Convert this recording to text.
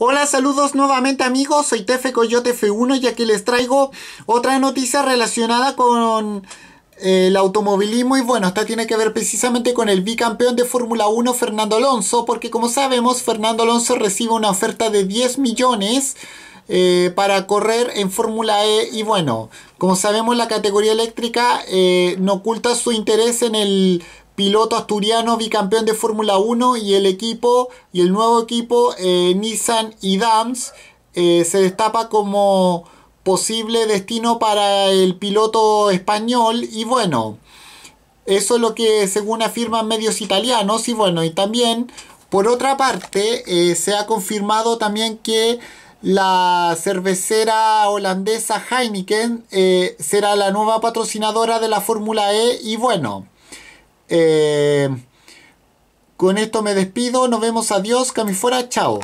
Hola, saludos nuevamente amigos, soy Tefe Coyote F1 y aquí les traigo otra noticia relacionada con eh, el automovilismo y bueno, esta tiene que ver precisamente con el bicampeón de Fórmula 1 Fernando Alonso, porque como sabemos Fernando Alonso recibe una oferta de 10 millones eh, para correr en Fórmula E y bueno, como sabemos la categoría eléctrica eh, no oculta su interés en el piloto asturiano bicampeón de Fórmula 1 y el equipo y el nuevo equipo eh, Nissan y Dams... Eh, se destapa como posible destino para el piloto español y bueno, eso es lo que según afirman medios italianos y bueno, y también por otra parte eh, se ha confirmado también que la cervecera holandesa Heineken será la nueva patrocinadora de la Fórmula E y bueno, eh, con esto me despido. Nos vemos. Adiós. Cami fuera. Chao.